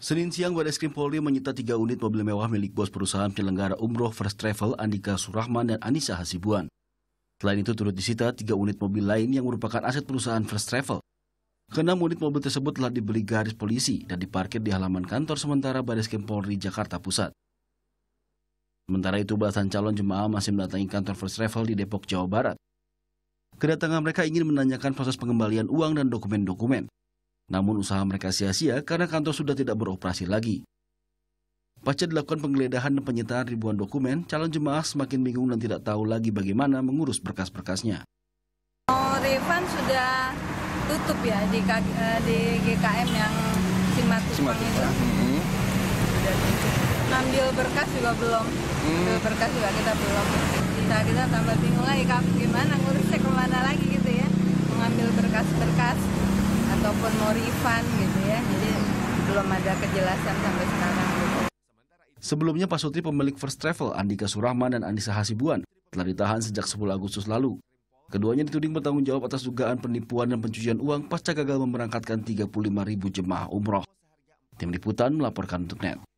Senin siang, Baris Krim Polri menyita tiga unit mobil mewah milik bos perusahaan penyelenggara umroh First Travel Andika Surahman dan Anissa Hasibuan. Selain itu turut disita tiga unit mobil lain yang merupakan aset perusahaan First Travel. Keenam unit mobil tersebut telah dibeli garis polisi dan diparkir di halaman kantor sementara Baris Krim Polri Jakarta Pusat. Sementara itu belasan calon jemaah masih mendatangi kantor First Travel di Depok, Jawa Barat. Kedatangan mereka ingin menanyakan proses pengembalian uang dan dokumen-dokumen. Namun usaha mereka sia-sia karena kantor sudah tidak beroperasi lagi. Pasca dilakukan penggeledahan dan penyitaan ribuan dokumen, calon jemaah semakin bingung dan tidak tahu lagi bagaimana mengurus berkas-berkasnya. Oh, Revan sudah tutup ya di, eh, di GKM yang Simatupang, Simatupang. itu. Hmm. Ambil berkas juga belum. Hmm. berkas juga kita belum. Kita kita tambah bingung lagi gimana ngurusnya kemana lagi gitu ya. Mengambil berkas-berkas ataupun mau refund gitu ya. Jadi belum ada kejelasan sampai sekarang. Gitu. Sebelumnya Pak Sutri pemilik First Travel Andika Surahman dan Anissa Hasibuan telah ditahan sejak 10 Agustus lalu. Keduanya dituding bertanggung jawab atas dugaan penipuan dan pencucian uang pasca gagal memberangkatkan 35 ribu jemaah umroh. Tim Liputan melaporkan untuk NET.